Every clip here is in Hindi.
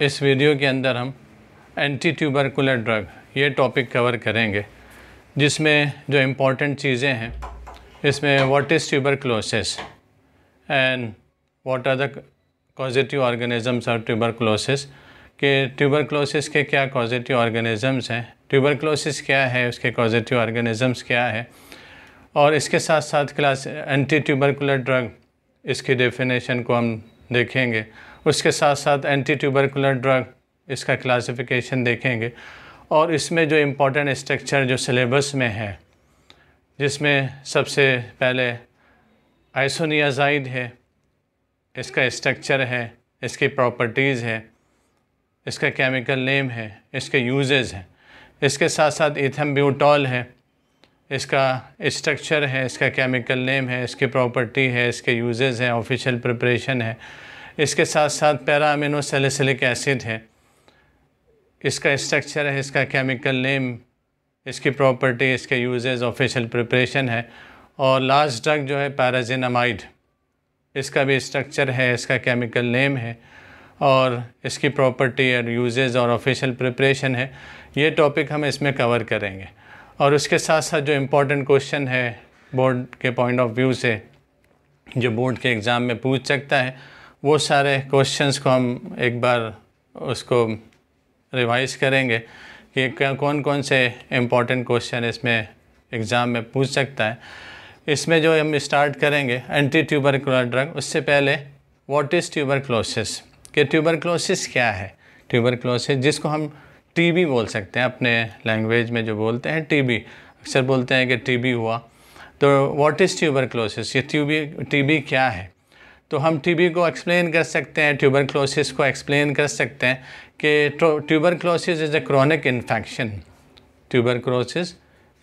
इस वीडियो के अंदर हम एंटी ट्यूबरकुलर ड्रग ये टॉपिक कवर करेंगे जिसमें जो इम्पोर्टेंट चीज़ें हैं इसमें what is tuberculosis and what are the causative organisms of tuberculosis के ट्यूबरकुलोसिस के क्या कॉजिटिव ऑर्गेनिजम्स हैं ट्यूबरकुलोसिस क्या है उसके कॉजिटिव ऑर्गेनिजम्स क्या है और इसके साथ साथ क्लास एंटी ट्यूबरकुलर ड्रग इसकी डेफिनेशन को हम देखेंगे उसके साथ साथ एंटी ट्यूबरकुलर ड्रग इसका क्लासिफिकेशन देखेंगे और इसमें जो इम्पोर्टेंट स्ट्रक्चर जो सिलेबस में है जिसमें सबसे पहले आइसोनियाजाइड है इसका स्ट्रक्चर है इसकी प्रॉपर्टीज़ है इसका केमिकल नेम है इसके यूजेस हैं इसके साथ साथ ईथम ब्यूटॉल है इसका स्ट्रक्चर है इसका केमिकल नेम है इसकी प्रॉपर्टी है इसके यूजेस हैं ऑफिशियल प्रिपरेशन है इसके साथ साथ पैरा अमिनो सेलिसिलिक एसिड है इसका स्ट्रक्चर है इसका केमिकल नेम इसकी प्रॉपर्टी इसके यूजेज ऑफिशियल प्रिपरेशन है और लास्ट ड्रग जो है पैराजिनामाइड इसका भी स्ट्रक्चर है इसका केमिकल नेम है और इसकी प्रॉपर्टी और यूजेज और ऑफिशियल प्रिपरेशन है ये टॉपिक हम इसमें कवर करेंगे और उसके साथ साथ जो इम्पोर्टेंट क्वेश्चन है बोर्ड के पॉइंट ऑफ व्यू से जो बोर्ड के एग्ज़ाम में पूछ सकता है वो सारे क्वेश्चंस को हम एक बार उसको रिवाइज करेंगे कि कौन कौन से इम्पॉर्टेंट क्वेश्चन इसमें एग्ज़ाम में पूछ सकता है इसमें जो हम स्टार्ट करेंगे एंटी ट्यूबर ड्रग उससे पहले व्हाट इज़ ट्यूबर क्लोसिस कि ट्यूबर क्लोसिस क्या है ट्यूबर क्लोसिस जिसको हम टीबी बोल सकते हैं अपने लैंग्वेज में जो बोलते हैं टीबी अक्सर बोलते हैं कि टीबी हुआ तो व्हाट इज़ ट्यूबर क्लोसिस ये ट्यूबी टीबी क्या है तो हम टीबी को एक्सप्लेन कर सकते हैं ट्यूबर क्लोसिस को एक्सप्लेन कर सकते हैं कि tuberculosis is a chronic infection tuberculosis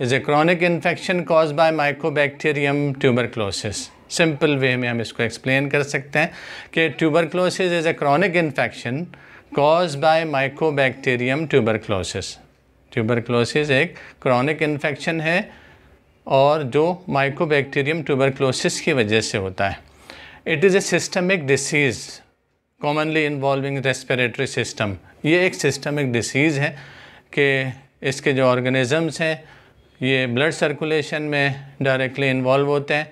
is a chronic infection cause by mycobacterium tuberculosis simple way में हम इसको एक्सप्लेन कर सकते हैं कि tuberculosis is a chronic infection cause by mycobacterium tuberculosis tuberculosis एक क्रॉनिक इन्फेक्शन है और जो माइकोबैक्टीरियम ट्यूबर क्लोसिस की वजह से होता है it is a systemic disease commonly involving respiratory system ये एक सिस्टमिक डिसीज़ है कि इसके जो ऑर्गेनिज़म्स हैं ये ब्लड सर्कुलेशन में डायरेक्टली इन्वॉल्व होते हैं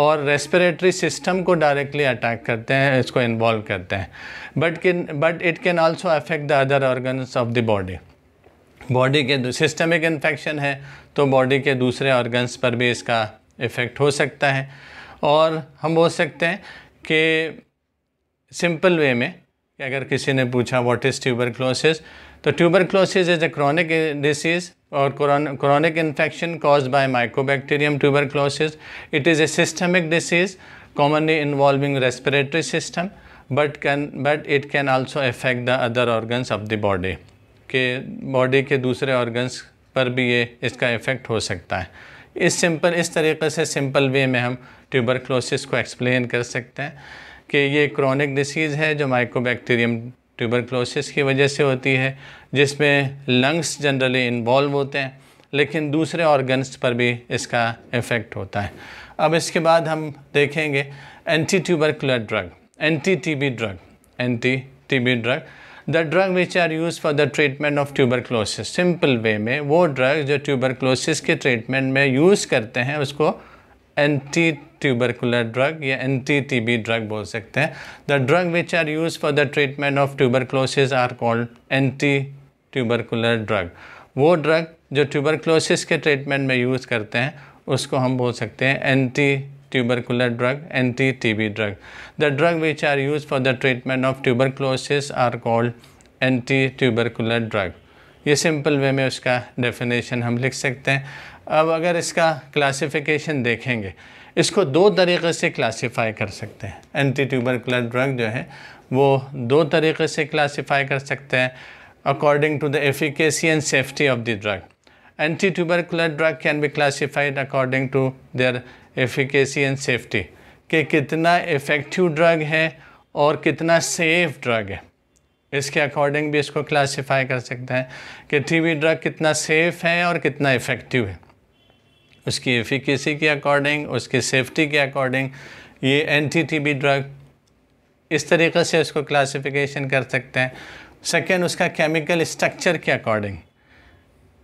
और रेस्पिरेटरी सिस्टम को डायरेक्टली अटैक करते हैं इसको इन्वॉल्व करते हैं but can but it can also affect the other organs of the body body के सिस्टमिक इन्फेक्शन है तो बॉडी के दूसरे ऑर्गन्स पर भी इसका इफ़ेक्ट हो सकता है और हम बोल सकते हैं कि सिंपल वे में अगर किसी ने पूछा व्हाट इज़ ट्यूबर क्लोसिस तो tuberculosis is a chronic disease और chronic infection cause by mycobacterium tuberculosis it is a systemic disease commonly involving respiratory system but can but it can also affect the other organs of the body के बॉडी के दूसरे ऑर्गन्स पर भी ये इसका इफ़ेक्ट हो सकता है इस सिंपल इस तरीके से सिंपल वे में हम ट्यूबरक्लोसिस को एक्सप्लेन कर सकते हैं कि ये क्रॉनिक डिसीज़ है जो माइक्रोबैक्टीरियम ट्यूबरक्लोसिस की वजह से होती है जिसमें लंग्स जनरली इन्वॉल्व होते हैं लेकिन दूसरे ऑर्गन्स पर भी इसका इफ़ेक्ट होता है अब इसके बाद हम देखेंगे anti tubercular drug anti TB drug anti TB drug the drug which are use for the treatment of tuberculosis simple way में वो ड्रग जो ट्यूबरक्लोसिस के ट्रीटमेंट में यूज़ करते हैं उसको एंटी ट्यूबरकुलर ड्रग या एंटी टीबी ड्रग बोल सकते हैं the drug which are use for the treatment of tuberculosis are called anti tubercular drug वो ड्रग जो ट्यूबरक्लोसिस के ट्रीटमेंट में यूज़ करते हैं उसको हम बोल सकते हैं anti drug anti T B drug the drug which are use for the treatment of tuberculosis are called anti tubercular drug ये सिंपल वे में उसका डेफिनेशन हम लिख सकते हैं अब अगर इसका क्लासिफिकेशन देखेंगे इसको दो तरीक़े से क्लासिफाई कर सकते हैं एंटी ट्यूबरकुलर ड्रग जो है वो दो तरीक़े से क्लासिफाई कर सकते हैं according to the efficacy and safety of the drug anti tubercular drug can be classified according to their efficacy and safety कि कितना इफ़ेक्टिव ड्रग है और कितना सेफ ड्रग है इसके अकॉर्डिंग भी इसको क्लासिफाई कर सकते हैं कि टीवी ड्रग कितना सेफ़ है और कितना इफ़ेक्टिव है उसकी एफिकेसी के अकॉर्डिंग उसकी सेफ्टी के अकॉर्डिंग ये एंटी टीबी ड्रग इस तरीके से इसको क्लासिफिकेशन कर सकते हैं सेकेंड उसका केमिकल स्ट्रक्चर के अकॉर्डिंग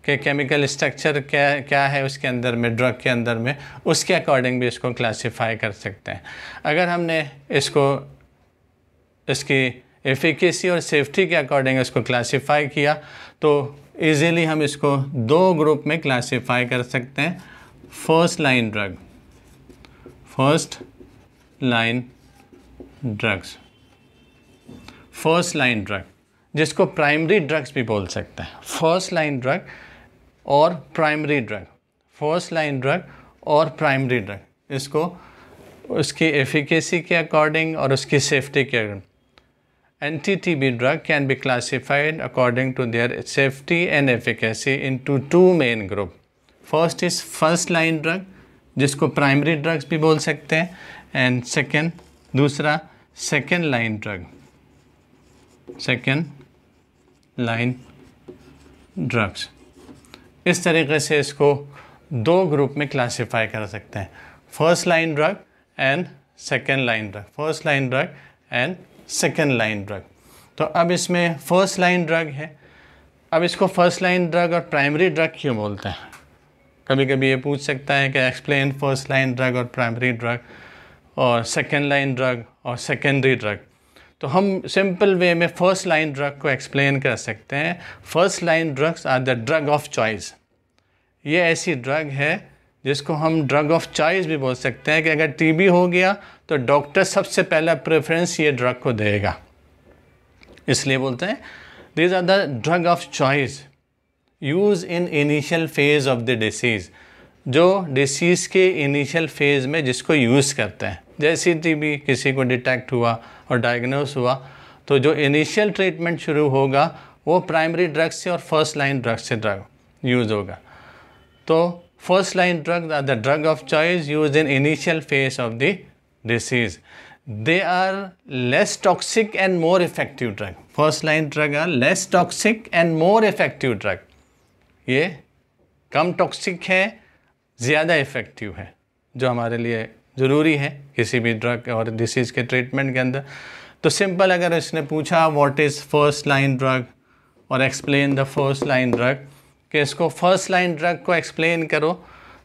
के केमिकल स्ट्रक्चर क्या क्या है उसके अंदर में ड्रग के अंदर में उसके अकॉर्डिंग भी इसको क्लासिफाई कर सकते हैं अगर हमने इसको इसकी एफिकेसी और सेफ्टी के अकॉर्डिंग इसको क्लासीफाई किया तो ईज़िली हम इसको दो ग्रुप में क्लासीफाई कर सकते हैं first line drug first line drugs first line drug जिसको प्राइमरी ड्रग्स भी बोल सकते हैं फर्स्ट लाइन ड्रग और primary drug first line drug और प्राइमरी ड्रग इसको उसकी एफिकेसी के अकॉर्डिंग और उसकी सेफ्टी के according Anti-TB drug can be classified according to their safety and efficacy into two main group. First is first line drug जिसको प्राइमरी ड्रग्स भी बोल सकते हैं and second, दूसरा second line drug, second line drugs. इस तरीके से इसको दो ग्रुप में क्लासिफाई कर सकते हैं first line drug and second line drug first line drug and second line drug तो अब इसमें फर्स्ट लाइन ड्रग है अब इसको फर्स्ट लाइन ड्रग और प्राइमरी ड्रग क्यों बोलते हैं कभी कभी ये पूछ सकता है कि एक्सप्लेन फर्स्ट लाइन ड्रग और प्राइमरी ड्रग और सेकेंड लाइन ड्रग और सेकेंडरी ड्रग तो हम सिंपल वे में फ़र्स्ट लाइन ड्रग को एक्सप्लेन कर सकते हैं first line drugs are the drug of choice ये ऐसी ड्रग है जिसको हम ड्रग ऑफ चॉइस भी बोल सकते हैं कि अगर टीबी हो गया तो डॉक्टर सबसे पहला प्रेफरेंस ये ड्रग को देगा इसलिए बोलते हैं these are the drug of choice use in initial phase of the disease जो डिसीज़ के इनिशियल फेज़ में जिसको यूज़ करते हैं जैसे भी किसी को डिटेक्ट हुआ और डायग्नोस हुआ तो जो इनिशियल ट्रीटमेंट शुरू होगा वो प्राइमरी ड्रग से और फर्स्ट लाइन ड्रग से ड्रग यूज़ होगा तो first line drug are the drug of choice use in initial phase of the disease. They are less toxic and more effective drug first line drug are less toxic and more effective drug. ये कम टॉक्सिक है ज़्यादा इफ़ेक्टिव है जो हमारे लिए ज़रूरी है किसी भी ड्रग और डिसीज़ के ट्रीटमेंट के अंदर तो सिंपल अगर इसने पूछा what is first line drug और explain the first line drug कि इसको फर्स्ट लाइन ड्रग को एक्सप्लेन करो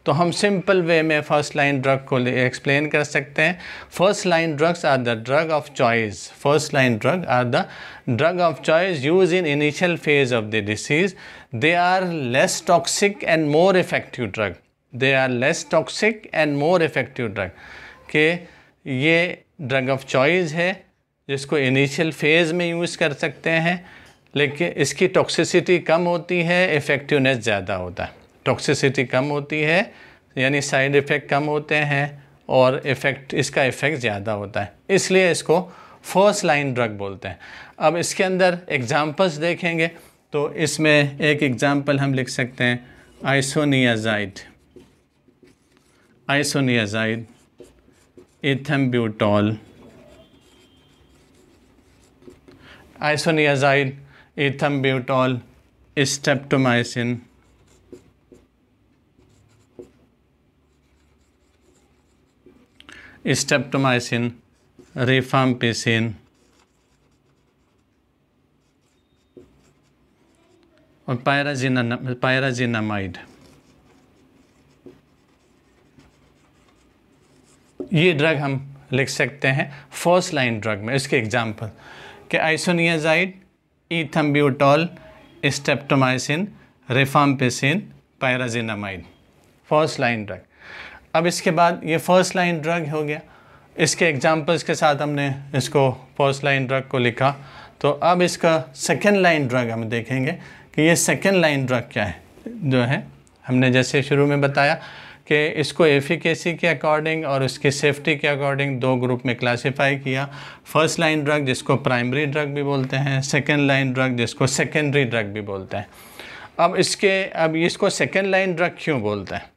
तो हम सिंपल वे में फ़र्स्ट लाइन ड्रग को एक्सप्लेन कर सकते हैं first line drugs are the drug of choice first line drug are the drug of choice use in initial phase of the disease they are less toxic and more effective drug they are less toxic and more effective drug के ये ड्रग ऑफ चॉइस है जिसको इनिशियल फेज़ में यूज़ कर सकते हैं लेकिन इसकी टॉक्सिसिटी कम होती है इफ़ेक्टिवनेस ज़्यादा होता है टॉक्सिसिटी कम होती है यानी साइड इफ़ेक्ट कम होते हैं और इफ़ेक्ट इसका इफ़ेक्ट ज़्यादा होता है इसलिए इसको फर्स्ट लाइन ड्रग बोलते हैं अब इसके अंदर एग्ज़ाम्पल्स देखेंगे तो इसमें एक एग्ज़ाम्पल हम लिख सकते हैं isoniazid isoniazid ethambutol isoniazid ethambutol streptomycin streptomycin rifampicin और पायराजीना पायराजीनामाइड ये ड्रग हम लिख सकते हैं फर्स्ट लाइन ड्रग में इसके एग्जाम्पल कि isoniazid ethambutol streptomycin rifampicin pyrazinamide first line drug अब इसके बाद ये फर्स्ट लाइन ड्रग हो गया इसके एग्जाम्पल्स के साथ हमने इसको फर्स्ट लाइन ड्रग को लिखा तो अब इसका सेकेंड लाइन ड्रग हम देखेंगे कि ये सेकेंड लाइन ड्रग क्या है जो है हमने जैसे शुरू में बताया कि इसको एफिकेसी के अकॉर्डिंग और उसकी सेफ्टी के अकॉर्डिंग दो ग्रुप में क्लासिफाई किया फर्स्ट लाइन ड्रग जिसको प्राइमरी ड्रग भी बोलते हैं सेकेंड लाइन ड्रग जिसको सेकेंडरी ड्रग भी बोलते हैं अब इसके अब इसको सेकेंड लाइन ड्रग क्यों बोलते हैं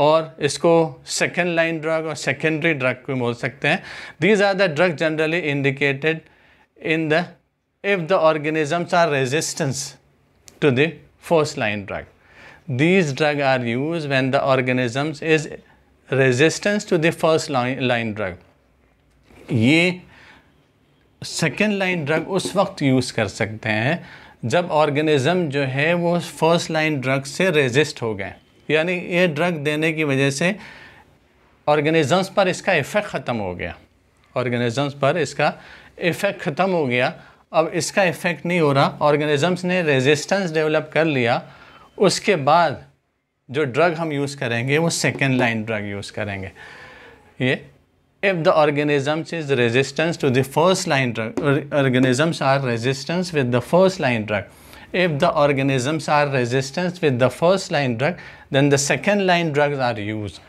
और इसको सेकेंड लाइन ड्रग और सेकेंडरी ड्रग को बोल सकते हैं these are the drug generally indicated in the if the organisms are resistance to the first line drug these drug are use when the organisms is resistance to the first line drug ये सेकेंड लाइन ड्रग उस वक्त यूज कर सकते हैं जब ऑर्गेनिज्म जो है वो फर्स्ट लाइन ड्रग से रेजिस्ट हो गए यानी ये ड्रग देने की वजह से ऑर्गेनिज़म्स पर इसका इफ़ेक्ट ख़त्म हो गया ऑर्गेनिज़म्स पर इसका इफ़ेक्ट ख़त्म हो गया अब इसका इफ़ेक्ट नहीं हो रहा ऑर्गेनिज़म्स ने रेजिस्टेंस डेवलप कर लिया उसके बाद जो ड्रग हम यूज़ करेंगे वो सेकेंड लाइन ड्रग यूज़ करेंगे ये if the organisms is resistance to the first line drug organisms are resistance with the first line drug if the organisms are resistant with the first line drug then the second line drugs are used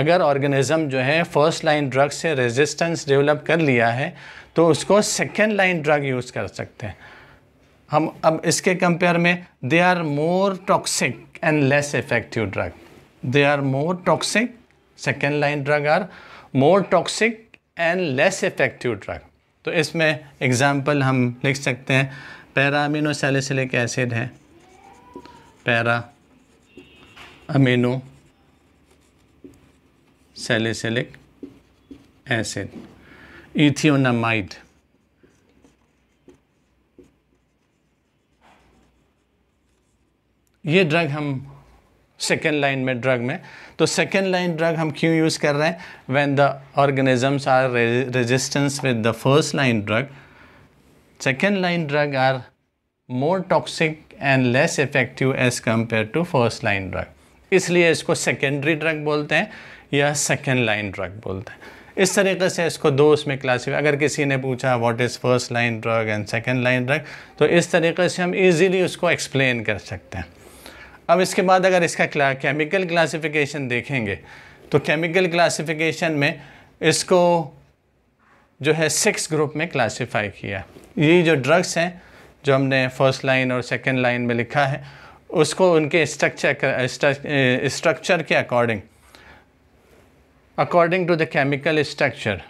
अगर ऑर्गेनिज़म जो है फर्स्ट लाइन ड्रग से रेजिस्टेंस डेवलप कर लिया है तो उसको सेकेंड लाइन ड्रग यूज़ कर सकते हैं हम अब इसके कंपेयर में they are more toxic and less effective drug they are more toxic second line drug are more toxic and less effective drug तो इसमें एग्ज़ाम्पल हम लिख सकते हैं पैरा अमीनो सैलिसिलिक एसिड है para amino salicylic acid ethionamide ये ड्रग हम सेकेंड लाइन में ड्रग में तो सेकेंड लाइन ड्रग हम क्यों यूज़ कर रहे हैं when the organisms are resistance with the first line drug second line drug are more toxic and less effective as compared to first line drug इसलिए इसको सेकेंडरी ड्रग बोलते हैं या सेकेंड लाइन ड्रग बोलते हैं इस तरीके से इसको दो उसमें क्लासीफाई अगर किसी ने पूछा what is first line drug and second line drug तो इस तरीके से हम इजीली उसको एक्सप्लेन कर सकते हैं अब इसके बाद अगर इसका क्ला, केमिकल क्लासिफिकेशन देखेंगे तो केमिकल क्लासिफिकेशन में इसको जो है सिक्स ग्रुप में क्लासीफाई किया है ये जो ड्रग्स हैं जो हमने फर्स्ट लाइन और सेकेंड लाइन में लिखा है उसको उनके स्ट्रक्चर स्ट्रक्चर के according according to the chemical chemical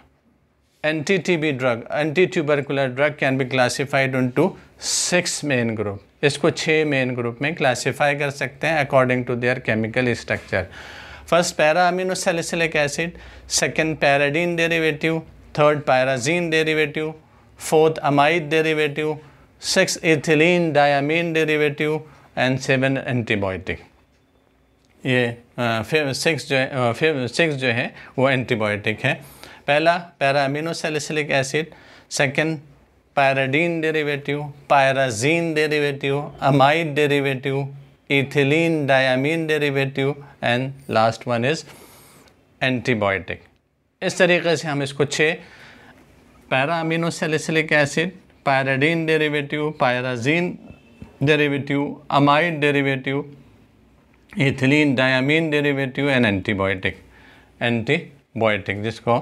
anti anti drug anti tubercular drug can be classified into six main group इसको छः मेन ग्रुप में क्लासिफाई कर सकते हैं according to their chemical structure first para aminosalicylic acid second pyridine derivative third pyrazine derivative fourth amide derivative, six ethylene diamine derivative and seven antibiotic ये सिक्स जो है सिक्स जो है वो एंटीबायोटिक है पहला para aminosalicylic acid second pyridine derivative pyrazine derivative amide derivative ethylene diamine derivative and last one is antibiotic इस तरीके से हम इसको छः para salicylic acid pyridine derivative pyrazine derivative amide derivative ethylene diamine derivative and antibiotic antibiotic जिसको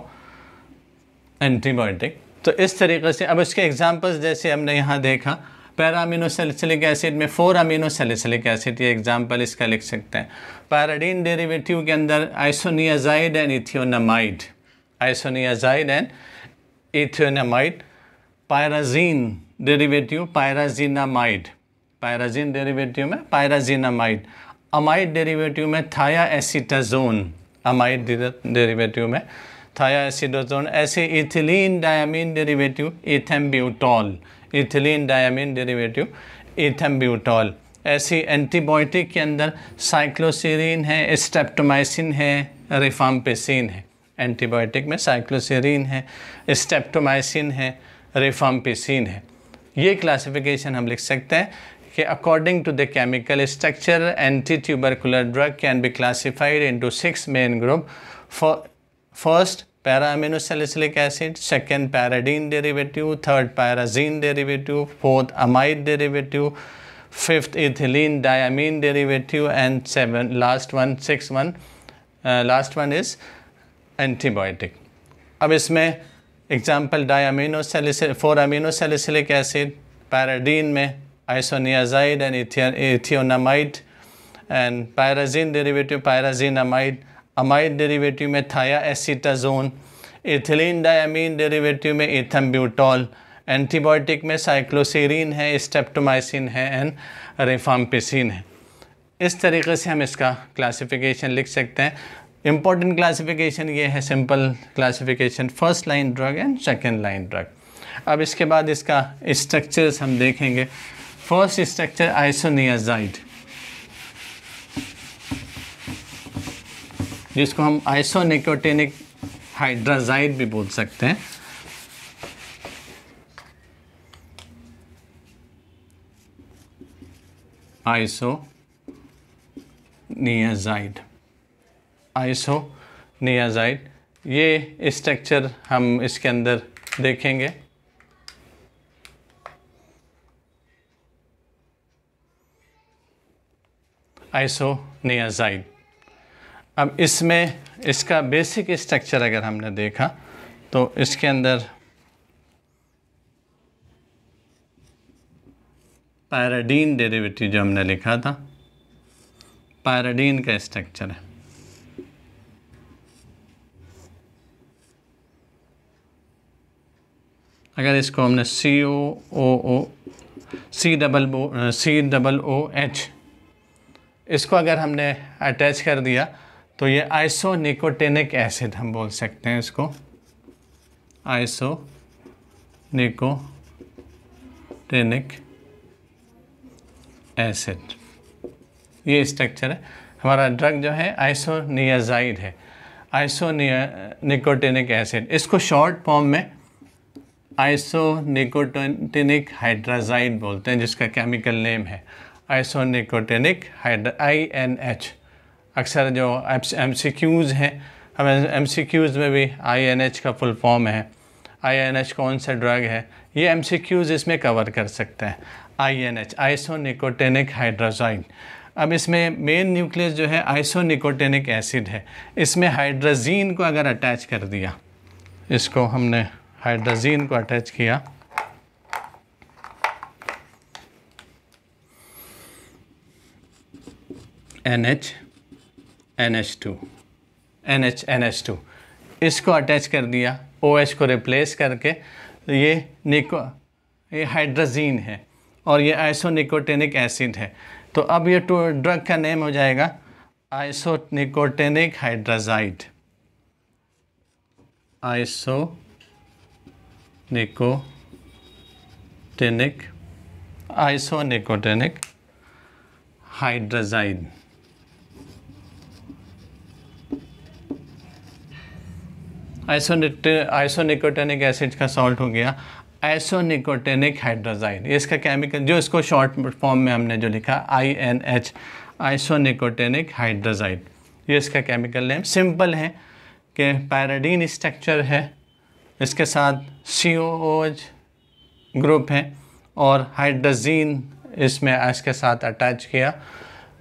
एंटीबायोटिक तो इस तरीके से अब इसके एग्जांपल्स जैसे हमने यहाँ देखा पैरा सेलिसिलिक एसिड में फोर अमीनो सेलिसिलिक एसिड ये एग्जांपल इसका लिख सकते हैं पैराडीन डेरिवेटिव के अंदर isoniazid and ethionamide isoniazid and eternamide, pyrazine derivative pyrazinamide, pyrazine derivative में pyrazinamide, amide derivative में thiacetazone, amide derivative में thiacetazone, ऐसे ethylene diamine derivative ethambutol ethylene diamine derivative ethambutol ऐसी एंटीबायोटिक के अंदर साइक्लोसिरीन है स्टेप्टोमाइसिन है रिफाम्पेसिन है एंटीबायोटिक में साइक्लोसेरिन है स्टेप्टोमाइसिन है रिफाम्पिसिन है ये क्लासिफिकेशन हम लिख सकते हैं कि according to the chemical structure anti tubercular drug can be classified into six main group first para aminosalicylic acid second pyridine derivative third pyrazine derivative fourth amide derivative fifth ethylene diamine derivative and seven last one six one last one is antibiotic अब इसमें example diamino salicyl four amino salicylic acid pyridine में isoniazid and ethionamide and pyrazine derivative pyrazine amide derivative में थाया एसिटाजोन एथिलीन डायमीन डेरिवेटिव में एथम्ब्यूटॉल एंटीबायोटिक में साइक्लोसिरीन है स्टेप्टोमाइसिन है एंड रिफाम्पिसिन है इस तरीके से हम इसका क्लासिफिकेशन लिख सकते हैं इम्पॉर्टेंट क्लासिफिकेशन ये है simple classification first line drug and second line drug अब इसके बाद इसका स्ट्रक्चर्स हम देखेंगे फर्स्ट स्ट्रक्चर आइसोनियाजाइड जिसको हम आइसोनिकोटेनिक हाइड्राजाइड भी बोल सकते हैं आइसो नियाजाइड आइसो नियाजाइट ये स्ट्रक्चर हम इसके अंदर देखेंगे आइसो नियाजाइट अब इसमें इसका बेसिक स्ट्रक्चर अगर हमने देखा तो इसके अंदर पैराडीन डेरिवेटिव जो हमने लिखा था पैराडीन का स्ट्रक्चर है अगर इसको हमने C O O O C double O C double O H इसको अगर हमने अटैच कर दिया तो ये आइसो निकोटेनिक एसिड हम बोल सकते हैं इसको आइसो निकोटेनिक एसिड ये स्ट्रक्चर है हमारा ड्रग जो है आइसोनियाजाइड है आइसोनिया निकोटेनिक एसिड इसको शॉर्ट फॉर्म में आइसोनिकोटेनिक हाइड्राजाइड बोलते हैं जिसका केमिकल नेम है isonicotinic hydra I N H अक्सर जो एम सी क्यूज़ हैं हम एम सी क्यूज़ में भी आई एन एच का फुल फॉर्म है आई एन एच कौन सा ड्रग है ये एम सी क्यूज़ इसमें कवर कर सकते हैं I N H isonicotinic hydrazide अब इसमें मेन न्यूक्लियस जो है आइसोनिकोटेनिक एसिड है इसमें हाइड्राजीन को अगर अटैच कर दिया इसको हमने हाइड्रोजीन को अटैच किया N H N H two N H N H two इसको अटैच कर दिया ओ OH को रिप्लेस करके ये निको ये हाइड्रोजीन है और ये आइसोनिकोटेनिक एसिड है तो अब ये टू ड्रग का नेम हो जाएगा isonicotinic hydrazide isonicotinic isonicotinic hydrazide isonicotinic acid का सॉल्ट हो गया आइसोनिकोटेनिक हाइड्रोजाइड इसका केमिकल जो इसको शॉर्ट फॉर्म में हमने जो लिखा आई एन एच आइसोनिकोटेनिक हाइड्रोजाइड ये इसका केमिकल नेम सिंपल है कि पैराडीन स्ट्रक्चर है इसके साथ सी ग्रुप है और हाइड्रोजीन इसमें इसके साथ अटैच किया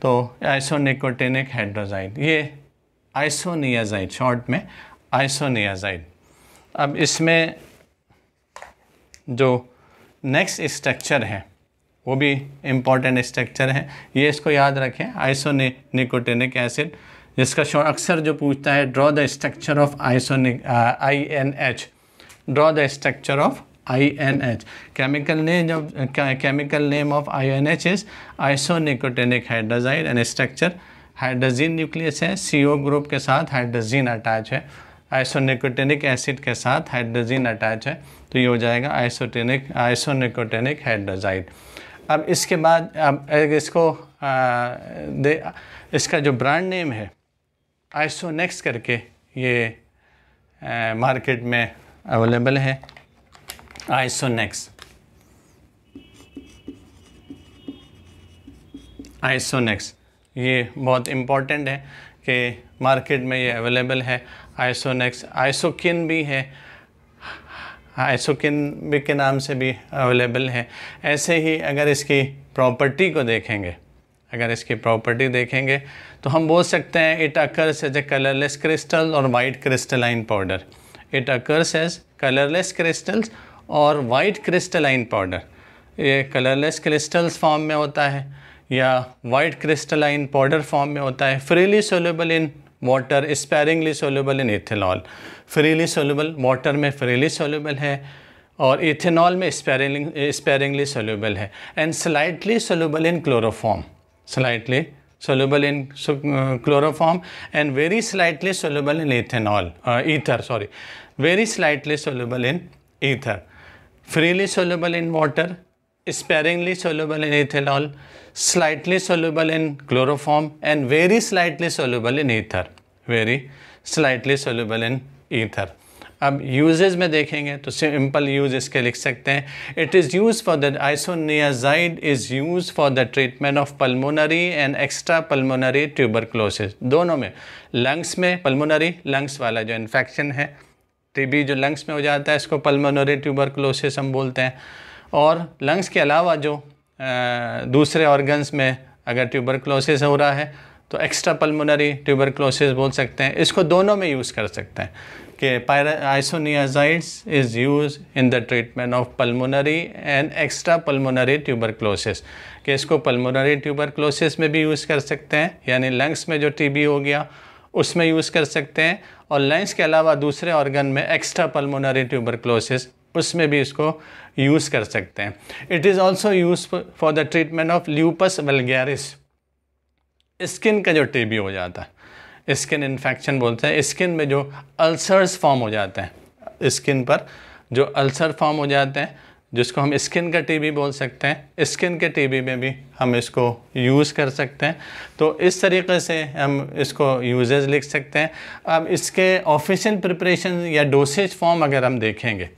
तो आइसोनिकोटेनिक हाइड्रोजाइड ये आइसोनियाजाइड शॉर्ट में आइसोनियाजाइड अब इसमें जो नेक्स्ट स्ट्रक्चर है वो भी इम्पॉर्टेंट स्ट्रक्चर है ये इसको याद रखें आइसोनिकोटेनिक एसिड जिसका शॉर्ट अक्सर जो पूछता है ड्रॉ द स्ट्रक्चर ऑफ आइसोनिक I N H draw the structure of I N H chemical name जब chemical name of I N H is isonicotinic hydrazide and structure hydrogen nucleus है सी ओ ग्रुप के साथ हाइड्रोजीन अटैच है आइसोनिकोटेनिक एसिड के साथ हाइड्रोजीन अटैच है तो ये हो जाएगा आइसोटेनिक आइसोनिकोटेनिक हाइड्रोजाइड अब इसके बाद अब इसको आ, दे इसका जो ब्रांड नेम है आइसोनेक्स करके ये मार्केट में अवेलेबल है आइसोनेक्स आइसोनेक्स ये बहुत इम्पॉर्टेंट है कि मार्केट में ये अवेलेबल है आइसोनेक्स आइसोकिन भी है आइसोकिन भी के नाम से भी अवेलेबल है ऐसे ही अगर इसकी प्रॉपर्टी को देखेंगे अगर इसकी प्रॉपर्टी देखेंगे तो हम बोल सकते हैं it occurs as a colourless crystal और white crystalline powder it occurs as colorless crystals और वाइट क्रिस्टलाइन पाउडर ये कलरलेस क्रिस्टल्स फॉर्म में होता है या वाइट क्रिस्टलाइन पाउडर फॉर्म में होता है freely soluble in water sparingly soluble in ethanol freely soluble water में फ्रीली सोलेबल है और इथेनॉल में स्पेरिंग स्पेरिंगली सोलेबल है and slightly soluble in chloroform slightly soluble in uh, chloroform and very slightly soluble in ethanol, uh, ether, sorry, very slightly soluble in ether, freely soluble in water, sparingly soluble in ethanol, slightly soluble in chloroform and very slightly soluble in ether, very slightly soluble in ether. अब यूजेज में देखेंगे तो सिंपल यूज़ इसके लिख सकते हैं it is use for the isoniazid is use for the treatment of pulmonary and extra pulmonary क्लोसिस दोनों में लंग्स में पल्मोनरी लंग्स वाला जो इन्फेक्शन है टीबी जो लंग्स में हो जाता है इसको पल्मोनरी क्लोसिस हम बोलते हैं और लंग्स के अलावा जो आ, दूसरे ऑर्गन्स में अगर क्लोसिस हो रहा है तो एक्स्ट्रा पल्मोनरी क्लोसिस बोल सकते हैं इसको दोनों में यूज़ कर सकते हैं के is use in the treatment of treatment and extra and tuberculosis कि इसको ट्यूबर क्लोसिस में भी यूज़ कर सकते हैं यानी लंग्स में जो टीबी हो गया उसमें यूज़ कर सकते हैं और लंग्स के अलावा दूसरे ऑर्गन में एक्स्ट्रा पल्मोनरी ट्यूबरक्लोसिस उसमें भी इसको यूज़ कर सकते हैं it is also use for the treatment of lupus vulgaris skin का जो टीबी हो जाता है स्किन इन्फेक्शन बोलते हैं स्किन में जो अल्सर्स फॉर्म हो जाते हैं स्किन पर जो अल्सर फॉर्म हो जाते हैं जिसको हम स्किन का टीबी बोल सकते हैं स्किन के टीबी में भी हम इसको यूज़ कर सकते हैं तो इस तरीके से हम इसको यूजेज लिख सकते हैं अब इसके ऑफिशियल प्रिपरेशन या डोसेज फॉर्म अगर हम देखेंगे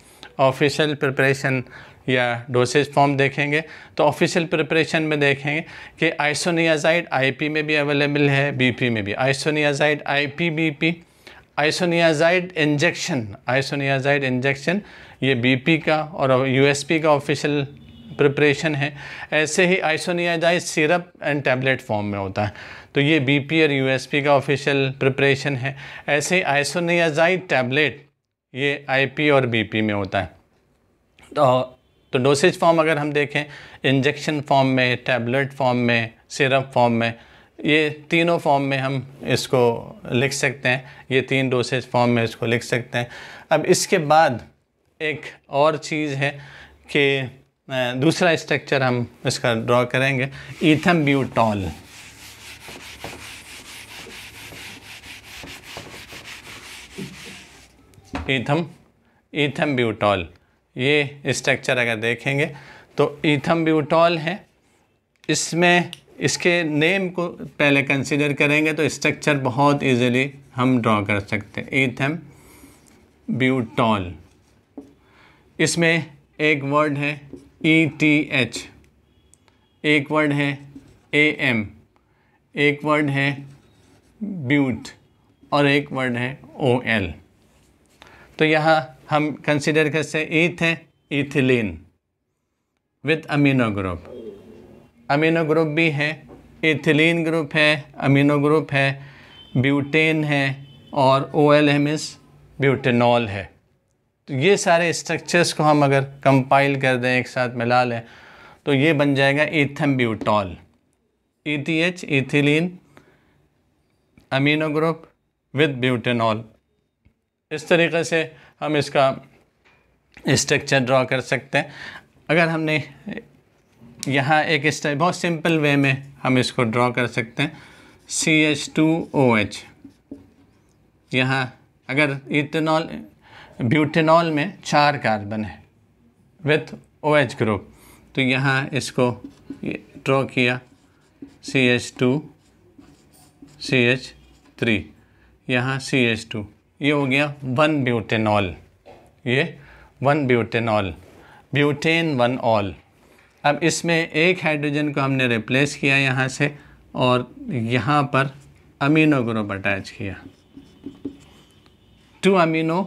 ऑफिशियल प्रिपरेशन या डोसेज फॉर्म देखेंगे तो ऑफिशियल प्रिपरेशन में देखेंगे कि आइसोनियाजाइड आईपी में भी अवेलेबल है बीपी में भी isoniazid IP BP isoniazid injection isoniazid injection ये बीपी का और यूएसपी का ऑफिशियल प्रिपरेशन है ऐसे ही isoniazid syrup and tablet form में होता है तो ये पी और पी का ऑफिशियल प्रिपरेशन है ऐसे ही आइसोनियाजाइड टैबलेट ये पी और पी में होता है तो तो डोसेज फॉर्म अगर हम देखें इंजेक्शन फॉर्म में टैबलेट फॉर्म में सिरप फॉर्म में ये तीनों फॉर्म में हम इसको लिख सकते हैं ये तीन डोसेज फॉर्म में इसको लिख सकते हैं अब इसके बाद एक और चीज़ है कि दूसरा स्ट्रक्चर हम इसका ड्रॉ करेंगे ईथम ब्यूटॉल ईथम ईथम ब्यूटॉल ये स्ट्रक्चर अगर देखेंगे तो ईथम ब्यूटॉल है इसमें इसके नेम को पहले कंसिडर करेंगे तो स्ट्रक्चर बहुत इजीली हम ड्रॉ कर सकते हैं ईथम ब्यूटॉल इसमें एक वर्ड है ई टी एच एक वर्ड है ए एम एक वर्ड है ब्यूट और एक वर्ड है ओ एल तो यहाँ हम कंसिडर कर सकते ईथ है ethylene with amino group amino group भी है इथिलीन ग्रुप है अमीनो ग्रुप है ब्यूटेन है और ओ एल एम इस ब्यूटेनॉल है तो ये सारे स्ट्रक्चर्स को हम अगर कंपाइल कर दें एक साथ मिला लें तो ये बन जाएगा ethambutol E T H ethylene amino group with butanol इस तरीके से हम इसका स्ट्रक्चर ड्रॉ कर सकते हैं अगर हमने यहाँ एक बहुत सिंपल वे में हम इसको ड्रॉ कर सकते हैं C H two O H यहाँ अगर इथेनॉल ब्यूटेनॉल में चार कार्बन है विथ ओ एच ग्रुप तो यहाँ इसको ड्रॉ किया C H two C H three यहाँ सी एच टू ये हो गया वन ब्यूटेनॉल ये one butanol butane one ol अब इसमें एक हाइड्रोजन को हमने रिप्लेस किया यहाँ से और यहाँ पर अमीनो ग्रुप अटैच किया टू अमीनो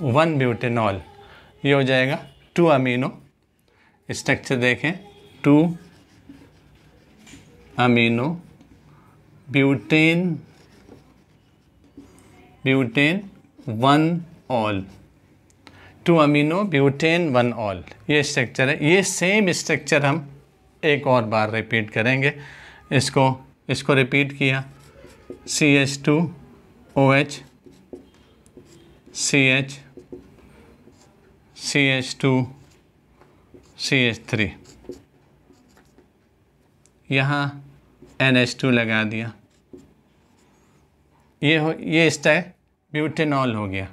वन ब्यूटेनॉल ये हो जाएगा टू अमीनो स्ट्रक्चर देखें two amino butane butane one ol two amino butane one ol ये स्ट्रक्चर है ये सेम स्ट्रक्चर हम एक और बार रिपीट करेंगे इसको इसको रिपीट किया C H two O H C H C H two C H three यहाँ एन एच टू लगा दिया ये हो ये स्टाइल ब्यूटेनॉल हो गया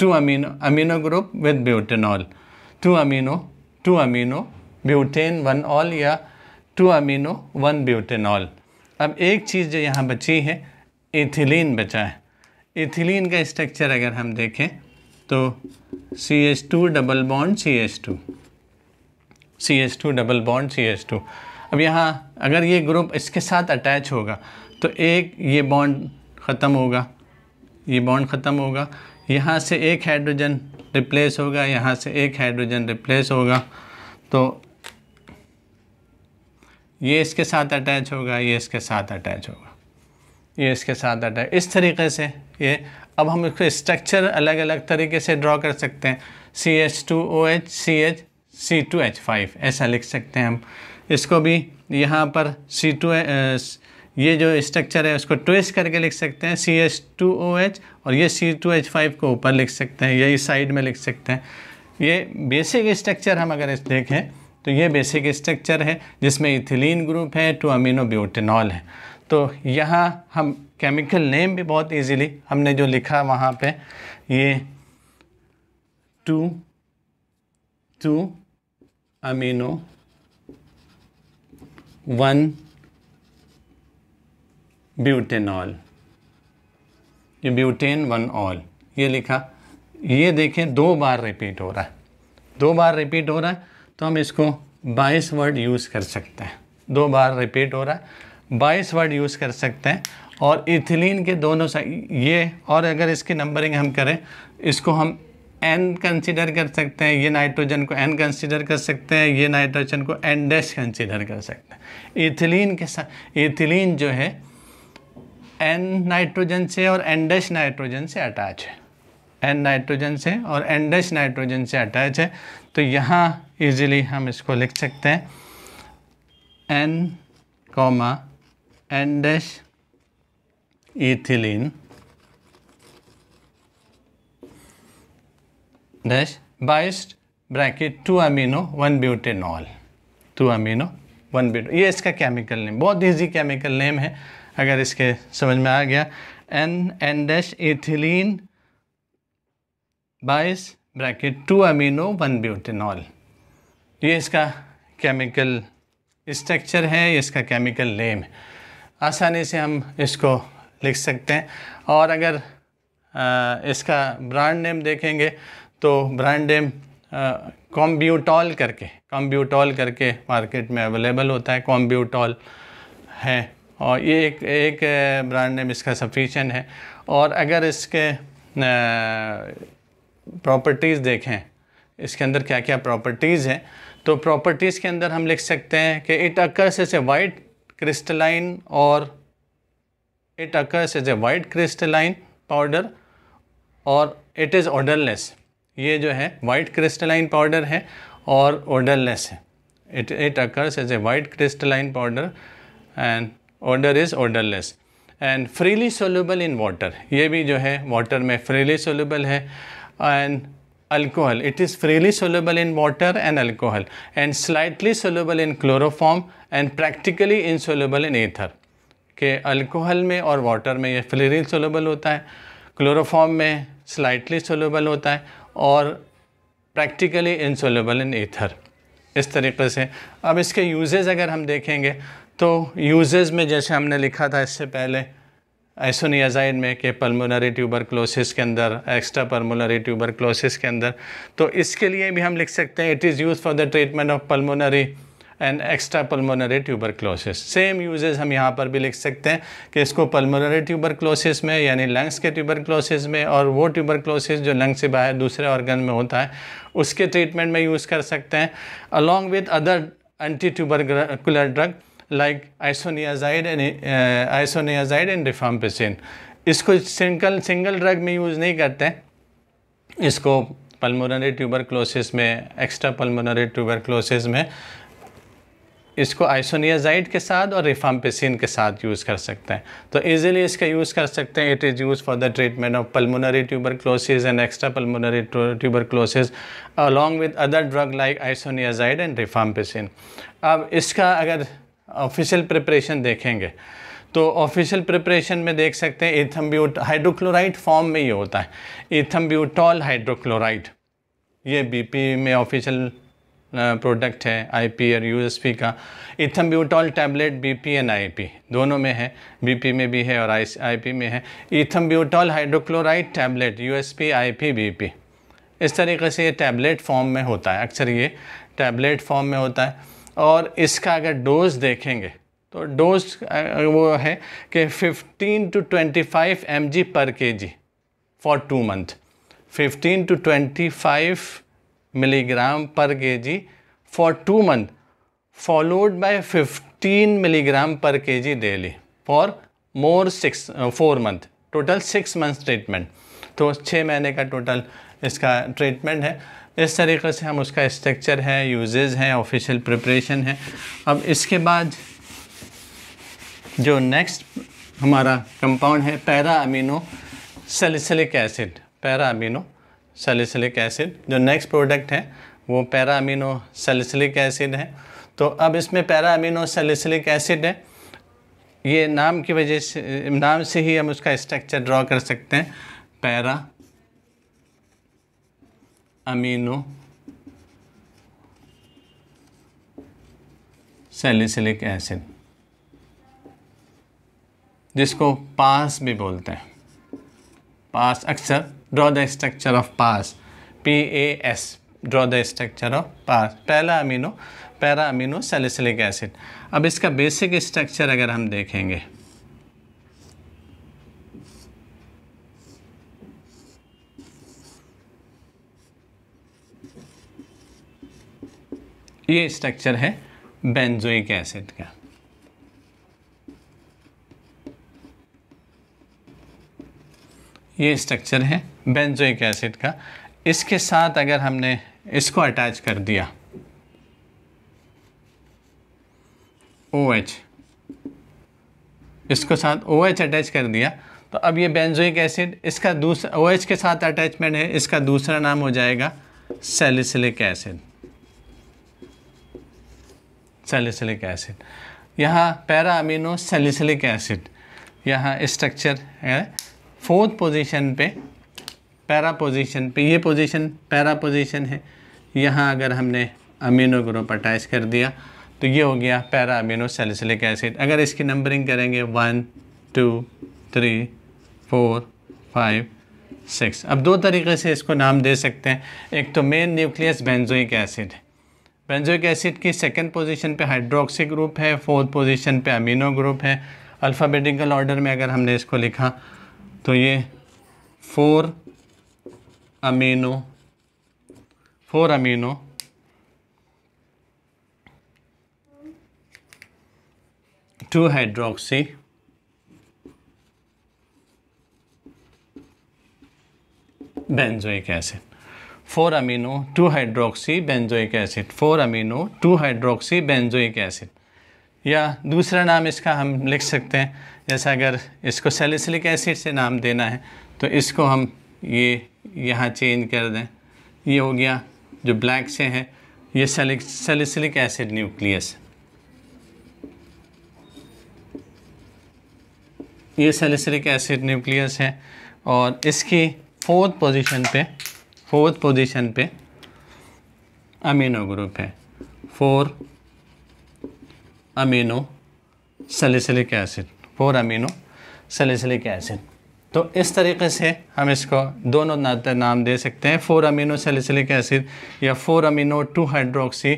two amino amino group with butanol two amino two amino butane one ol या टू अमीनो वन ब्यूटेनॉल अब एक चीज़ जो यहाँ बची है एथिलीन बचा है एथिलीन का स्ट्रक्चर अगर हम देखें तो C H two double bond C H two C H two double bond C H two अब यहाँ अगर ये ग्रुप इसके साथ अटैच होगा तो एक ये बॉन्ड ख़त्म होगा ये बॉन्ड ख़त्म होगा यहाँ से एक हाइड्रोजन रिप्लेस होगा यहाँ से एक हाइड्रोजन रिप्लेस होगा तो ये इसके साथ अटैच होगा ये इसके साथ अटैच होगा ये इसके साथ अटैच इस तरीके से ये अब हम इसको स्ट्रक्चर अलग अलग तरीके से ड्रॉ कर सकते हैं C H two O H C H C two H five ऐसा लिख सकते हैं हम इसको भी यहाँ पर सी टू ये जो स्ट्रक्चर है उसको ट्विस्ट करके लिख सकते हैं C H two O H और ये सी टू एच फाइव को ऊपर लिख सकते हैं यही साइड में लिख सकते हैं ये बेसिक स्ट्रक्चर हम अगर इस देखें तो ये बेसिक स्ट्रक्चर है जिसमें इथिलीन ग्रुप है टू अमीनो ब्यूटेनॉल है तो यहाँ हम केमिकल नेम भी बहुत ईजीली हमने जो लिखा वहाँ पर ये two two amino one butanol ये ब्यूटेन वन ऑल ये लिखा ये देखें दो बार रिपीट हो रहा है दो बार रिपीट हो रहा है तो हम इसको बाईस वर्ड यूज़ कर सकते हैं दो बार रिपीट हो रहा है बाईस वर्ड यूज़ कर सकते हैं और इथिलीन के दोनों साइड ये और अगर इसकी नंबरिंग हम करें इसको हम एन कंसिडर कर सकते हैं ये नाइट्रोजन को एन कंसिडर कर सकते हैं ये नाइट्रोजन को एन डैश कंसिडर कर सकते हैं इथिलीन के साथ इथिलीन जो है एन नाइट्रोजन से और एन डैश नाइट्रोजन से अटैच है एन नाइट्रोजन से और एन डैश नाइट्रोजन से अटैच है तो यहाँ इजीली हम इसको लिख सकते हैं N comma N dash ethylene dash bis bracket two amino one butanol two amino one butane ये इसका केमिकल नेम बहुत इजी केमिकल नेम है अगर इसके समझ में आ गया N N dash ethylene bis bracket two amino one butanol ये इसका केमिकल स्ट्रक्चर है ये इसका केमिकल नेम है आसानी से हम इसको लिख सकते हैं और अगर आ, इसका ब्रांड नेम देखेंगे तो ब्रांड नेम कॉम्ब्यूटॉल करके कॉम्ब्यूटॉल करके मार्केट में अवेलेबल होता है कॉम्ब्यूटॉल है और ये एक एक ब्रांड नेम इसका सफिशेंट है और अगर इसके प्रॉपर्टीज़ देखें इसके अंदर क्या क्या प्रॉपर्टीज़ हैं तो प्रॉपर्टीज़ के अंदर हम लिख सकते हैं कि it occurs as a white crystalline और it occurs as a white crystalline powder और इट इज़ ऑर्डरलेस ये जो है वाइट क्रिस्टलाइन पाउडर है और ऑर्डरलेस है it it occurs as a white crystalline powder and odour is odourless and freely soluble in water ये भी जो है वाटर में फ्रीली सोलूबल है and alcohol it is freely soluble in water and alcohol and slightly soluble in chloroform and practically insoluble in ether के अल्कोहल में और वाटर में ये फ्रीली सोलेबल होता है क्लोरोफॉर्म में स्लाइटली सोलेबल होता है और प्रैक्टिकली इनसोलेबल इन ईथर इस तरीके से अब इसके यूजेज़ अगर हम देखेंगे तो यूजेस में जैसे हमने लिखा था इससे पहले एसोनियाजाइन में के पल्मोनरी ट्यूबर क्लोसिस के अंदर एक्स्ट्रा पल्मोनरी ट्यूबर क्लोसिस के अंदर तो इसके लिए भी हम लिख सकते हैं it is use for the treatment of pulmonary and extra pulmonary tuberculosis same uses हम यहाँ पर भी लिख सकते हैं कि इसको पल्मोनरी ट्यूबर क्लोसिस में यानी लंग्स के ट्यूबर क्लोसिस में और वो ट्यूबर क्लोसिस जो लंग्स से बाहर दूसरे ऑर्गन में होता है उसके ट्रीटमेंट में यूज़ कर सकते हैं along with other anti tubercular drug like isoniazide and uh, isoniazide and rifampicin इसको सिंगल सिंगल ड्रग में यूज़ नहीं करते हैं इसको पल्मोनरी ट्यूबर क्लोसिस में एक्स्ट्रा पल्मोनरी ट्यूबर क्लोसिस में इसको आइसोनियाजाइड के साथ और रिफाम्पेसिन के साथ यूज़ कर सकते हैं तो ईजिली इसका यूज़ कर सकते हैं it is use for the treatment of pulmonary tuberculosis and extra pulmonary tuberculosis along with other drug like isoniazid and rifampicin अब इसका अगर ऑफिशियल प्रिपरेशन देखेंगे तो ऑफिशियल प्रिपरेशन में देख सकते हैं इथम्ब्यूट हाइड्रोक्लोराइड फॉर्म में ये होता है इथम्ब्यूटॉल हाइड्रोक्लोराइड ये बीपी में ऑफिशियल प्रोडक्ट है आईपी और यूएसपी का ethambutol tablet BP and IP दोनों में है बीपी में भी है और आईपी में है ethambutol hydrochloride tablet USP IP BP इस तरीके से ये टैबलेट फॉर्म में होता है अक्सर ये टैबलेट फॉर्म में होता है और इसका अगर डोज देखेंगे तो डोज वो है कि 15 to 25 M per K for two month 15 to 25 milligram per K for two month followed by 15 milligram per K daily for more six four month total six month treatment तो छः महीने का टोटल इसका ट्रीटमेंट है इस तरीके से हम उसका स्ट्रक्चर है यूजेज़ हैं ऑफिशियल प्रिपरेशन है अब इसके बाद जो नेक्स्ट हमारा कंपाउंड है para amino salicylic acid para amino salicylic acid जो नेक्स्ट प्रोडक्ट है वो पैरा अमीनो सलिसिलिक एसिड है तो अब इसमें पैरा अमीनो सलिसिलिक एसिड है ये नाम की वजह से नाम से ही हम उसका स्ट्रक्चर ड्रॉ कर सकते हैं पैरा अमीनो सेलिसिलिक एसिड जिसको पास भी बोलते हैं पास अक्सर draw the structure of PAS P A S draw the structure of PAS पहला amino para amino salicylic acid अब इसका बेसिक स्ट्रक्चर अगर हम देखेंगे ये स्ट्रक्चर है बेंजोइक एसिड का ये स्ट्रक्चर है बेंजोइक एसिड का इसके साथ अगर हमने इसको अटैच कर दिया ओ एच इसको साथ ओ एच अटैच कर दिया तो अब ये बेंजोइक एसिड इसका दूसरा ओ एच के साथ अटैचमेंट है इसका दूसरा नाम हो जाएगा सेलिसिलिक एसिड सेलिसिलिक एसिड यहाँ पैरा अमीनो सेलिसिलिक एसिड यहाँ स्ट्रक्चर है फोर्थ पोजीशन पे पैरा पोजीशन पे ये पोजीशन पैरा पोजीशन है यहाँ अगर हमने अमीनो ग्रुप अटैच कर दिया तो ये हो गया पैरा अमीनो सेलिसिलिक एसिड अगर इसकी नंबरिंग करेंगे one two three four five six अब दो तरीके से इसको नाम दे सकते हैं एक तो मेन न्यूक्लियस बेंजोइक एसिड है बेंजोइक एसिड की सेकंड पोजीशन पे हाइड्रोक्सी ग्रुप है फोर्थ पोजीशन पे अमीनो ग्रुप है अल्फ़ाबेटिकल ऑर्डर में अगर हमने इसको लिखा तो ये four amino four amino two hydroxy benzoic acid four amino two hydroxy benzoic acid four amino two hydroxy benzoic acid या दूसरा नाम इसका हम लिख सकते हैं जैसा अगर इसको सेलिसिलिक एसिड से नाम देना है तो इसको हम ये यहाँ चेंज कर दें ये हो गया जो ब्लैक से है ये सेलिसिलिक एसिड न्यूक्लियस ये सेलिसिलिक एसिड न्यूक्लियस है और इसकी फोर्थ पोजीशन पे फोर्थ पोजीशन पे अमीनो ग्रुप है four amino salicylic acid four amino salicylic acid तो इस तरीके से हम इसको दोनों नाम दे सकते हैं फोर अमीनो सलिसिलिक एसिड या four amino two hydroxy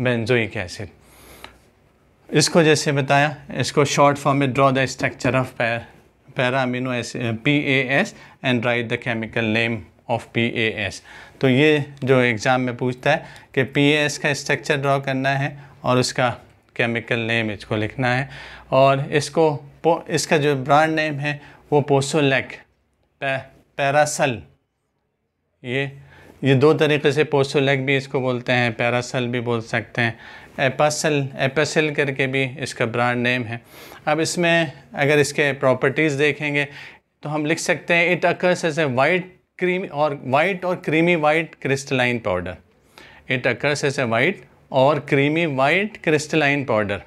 benzoic acid इसको जैसे बताया इसको शॉर्ट फॉर्म में draw the structure of para amino acid P A S and write the chemical name of P A S तो ये जो एग्ज़ाम में पूछता है कि पी ए एस का स्ट्रक्चर ड्रॉ करना है और उसका केमिकल नेम इसको लिखना है और इसको इसका जो ब्रांड नेम है वो पोसोलैक पैरासल ये ये दो तरीके से पोसोलैक भी इसको बोलते हैं पैरासल भी बोल सकते हैं एपासल एपासल करके भी इसका ब्रांड नेम है अब इसमें अगर इसके प्रॉपर्टीज़ देखेंगे तो हम लिख सकते हैं it occurs as a white creamy और वाइट और creamy white crystalline powder it occurs as a white और creamy white crystalline powder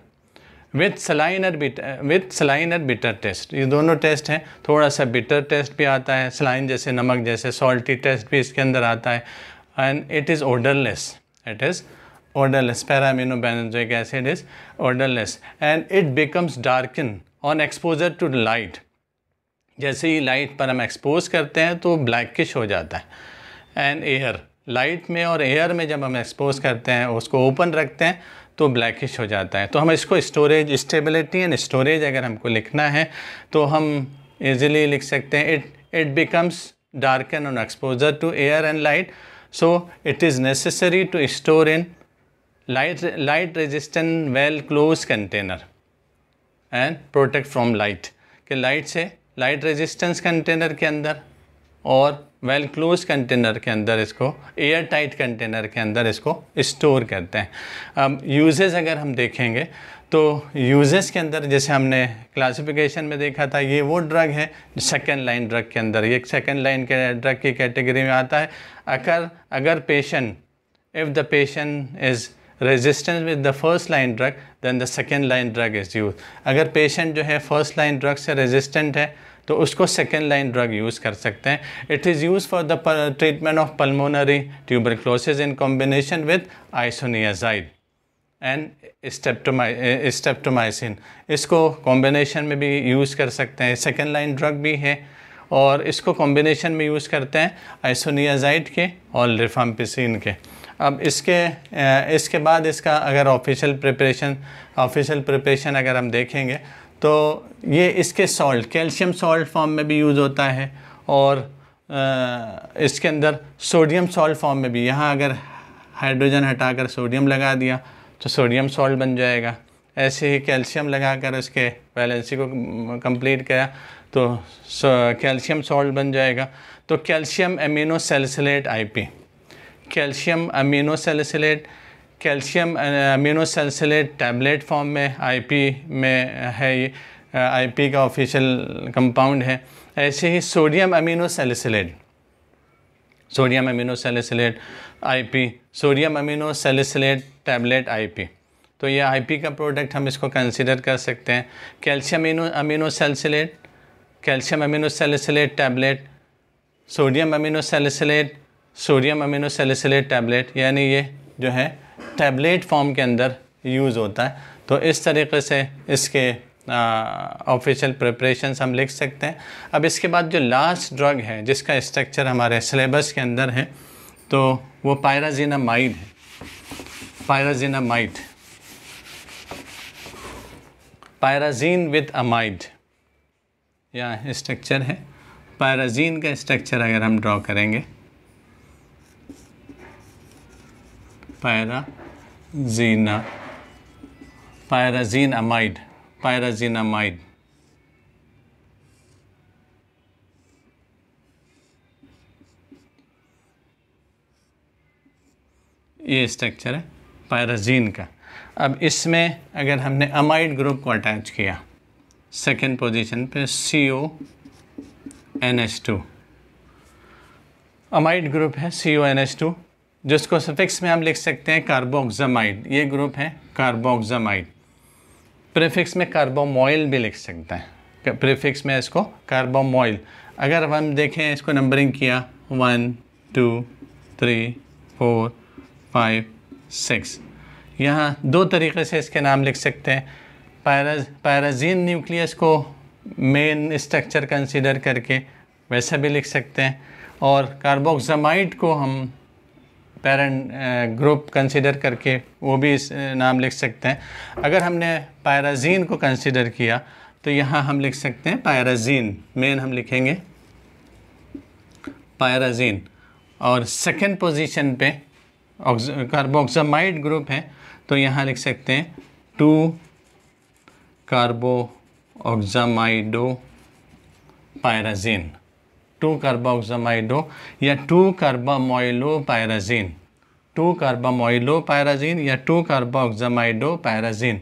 with saline और बिटर विथ सलाइन और बिटर टेस्ट ये दोनों टेस्ट हैं थोड़ा सा बिटर टेस्ट भी आता है सलाइन जैसे नमक जैसे सॉल्टी टेस्ट भी इसके अंदर आता है and it is odourless it is odourless para aminobenzoic acid is odourless and it becomes darken on exposure to light जैसे ही लाइट पर हम एक्सपोज करते हैं तो ब्लैकिश हो जाता है एंड एयर लाइट में और एयर में जब हम एक्सपोज करते हैं उसको ओपन रखते हैं तो ब्लैकिश हो जाता है तो हम इसको स्टोरेज स्टेबिलिटी एंड स्टोरेज अगर हमको लिखना है तो हम इजीली लिख सकते हैं it it becomes and on exposure to air and light so it is necessary to store in light light resistant well close container and protect from light के लाइट से लाइट रेजिस्टेंस कंटेनर के अंदर और वेल क्लोज कंटेनर के अंदर इसको एयर टाइट कंटेनर के अंदर इसको स्टोर करते हैं अब यूजेस अगर हम देखेंगे तो यूजेस के अंदर जैसे हमने क्लासिफिकेशन में देखा था ये वो ड्रग है सेकेंड लाइन ड्रग के अंदर ये सेकेंड लाइन के ड्रग की कैटेगरी में आता है अगर अगर patient if the patient is resistance with the first line drug than the second line drug is use अगर पेशेंट जो है फर्स्ट लाइन ड्रग से रेजिस्टेंट है तो उसको सेकेंड लाइन ड्रग यूज़ कर सकते हैं it is use for the treatment of pulmonary tuberculosis in combination with isoniazid and streptomycin इसको कॉम्बिनेशन में भी यूज़ कर सकते हैं सेकेंड लाइन ड्रग भी है और इसको कॉम्बिनेशन में यूज़ करते हैं आइसोनियाजाइड के और रिफाम्पिसिन के अब इसके इसके बाद इसका अगर ऑफिशियल प्रिपरेशन ऑफिशियल प्रिपरेशन अगर हम देखेंगे तो ये इसके सॉल्ट कैल्शियम सॉल्ट फॉर्म में भी यूज़ होता है और इसके अंदर सोडियम सॉल्ट फॉर्म में भी यहाँ अगर हाइड्रोजन हटाकर सोडियम लगा दिया तो सोडियम सॉल्ट बन जाएगा ऐसे ही कैल्शियम लगाकर उसके बैलेंसी को कंप्लीट किया तो कैल्शियम सॉल्ट बन जाएगा तो calcium amino I P calcium amino salicylate calcium amino salicylate tablet form में आईपी में है ये आईपी का ऑफिशियल कंपाउंड है ऐसे ही sodium amino salicylate sodium amino salicylate IP sodium amino salicylate tablet IP तो ये आईपी का प्रोडक्ट हम इसको कंसिडर कर सकते हैं calcium amino salicylate calcium amino salicylate tablet sodium amino salicylate sodium amino salicylate tablet यानी ये जो है टैबलेट फॉर्म के अंदर यूज़ होता है तो इस तरीके से इसके ऑफिशियल प्रिपरेशन हम लिख सकते हैं अब इसके बाद जो लास्ट ड्रग है जिसका स्ट्रक्चर हमारे सिलेबस के अंदर है तो वो पायराजीनामाइड है पायराजीनामाइड पायराजीन विद अमाइड यह स्ट्रक्चर है पायराजीन का स्ट्रक्चर अगर हम ड्रॉ करेंगे pyrazina pyrazinamide अमाइड ये स्ट्रक्चर है पायराजीन का अब इसमें अगर हमने अमाइड ग्रुप को अटैच किया सेकेंड पोजीशन पे C O N S two amide group है C O N H two जिसको सफिक्स में हम लिख सकते हैं कार्बोक्सामाइड ये ग्रुप है कार्बोक्सामाइड प्रीफिक्स में कार्बोमोइल भी लिख सकते हैं प्रीफिक्स में इसको कार्बोमोइल अगर हम देखें इसको नंबरिंग किया one two three four five six यहाँ दो तरीके से इसके नाम लिख सकते हैं पैराज पैराजीन न्यूक्लियस को मेन स्ट्रक्चर कंसिडर करके वैसा भी लिख सकते हैं और कार्बोक्सामाइड को हम पेरेंट ग्रुप कंसिडर करके वो भी इस uh, नाम लिख सकते हैं अगर हमने पायराजीन को कंसिडर किया तो यहाँ हम लिख सकते हैं पायराजीन मेन हम लिखेंगे पायराजीन और सेकेंड पोजीशन पे कार्बोक्सामाइड ग्रुप है तो यहाँ लिख सकते हैं टू कार्बो ऑक्जामाइडो पायराजीन टू कार्बोक्सामाइडो या टू पायराजीन टू पायराजीन या टू कार्बाक्सामाइडोपायराजिन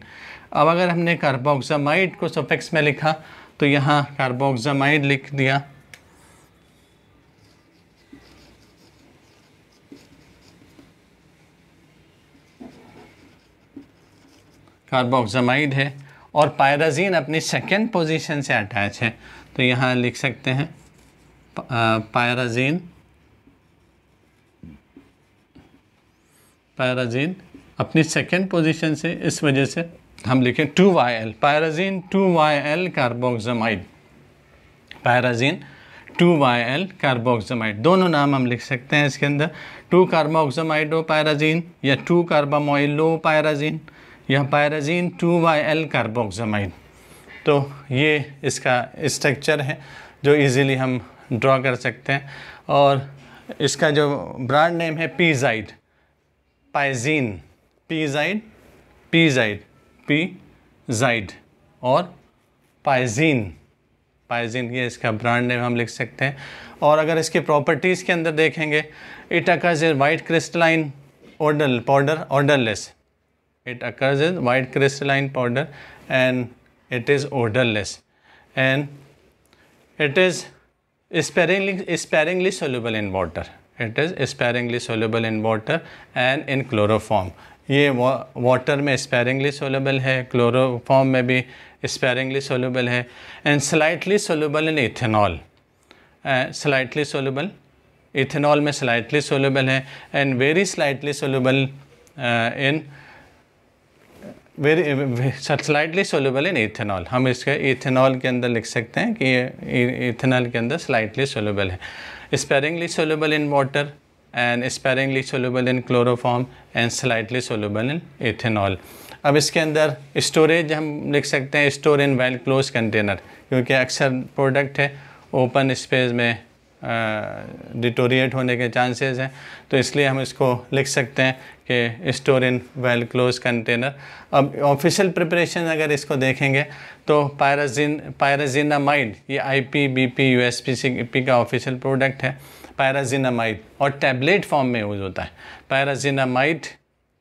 अब अगर हमने कार्बोक्सामाइड को सफेक्स में लिखा तो यहाँ कार्बोक्सामाइड लिख दिया कार्बोक्सामाइड है और पायराजीन अपनी सेकेंड पोजीशन से अटैच है तो यहाँ लिख सकते हैं पायराजीन पायराजीन अपनी सेकेंड पोजीशन से इस वजह से हम लिखें two Y L pyrazine two Y L carboxamide pyrazine two Y L carboxamide दोनों नाम हम लिख सकते हैं इसके अंदर टू कार्बोक्सामाइडो पायराजीन या टू कार्बामोइलो पायराजीन या pyrazine two Y L carboxamide तो ये इसका स्ट्रक्चर है जो इजीली हम ड्रा कर सकते हैं और इसका जो ब्रांड नेम है पीजाइड पाइजीन पीजाइड पीजाइड पी जाइड और पाइजीन पाइजीन ये इसका ब्रांड नेम हम लिख सकते हैं और अगर इसके प्रॉपर्टीज़ के अंदर देखेंगे it occurs is white crystalline odour powder odourless it occurs is white crystalline powder and it is odourless and it is sparingly, sparingly soluble in water. It is sparingly soluble in water and in chloroform. ये वाटर में स्पेरिंगली सोलेबल है क्लोरोफॉर्म में भी स्पेरिंगली सोलेबल है and slightly soluble in ethanol slightly soluble ethanol में स्लाइटली सोलेबल है and very slightly soluble in very slightly soluble in ethanol हम इसके इथेनॉल के अंदर लिख सकते हैं कि ये इथेनॉल e-, के अंदर स्लाइटली सोलेबल है sparingly soluble in water and sparingly soluble in chloroform and slightly soluble in ethanol अब इसके अंदर स्टोरेज हम लिख सकते हैं store in well close container क्योंकि अक्सर प्रोडक्ट है ओपन स्पेस में डिटोरिएट होने के चांसेस हैं तो इसलिए हम इसको लिख सकते हैं कि store in well close container अब ऑफिशियल प्रिपरेशन अगर इसको देखेंगे तो पायराजिन पायराजिनामाइड ये I P B P U S P C P का ऑफिशियल प्रोडक्ट है पायराजिनामाइड और टैबलेट फॉर्म में यूज़ होता है pyrazinamide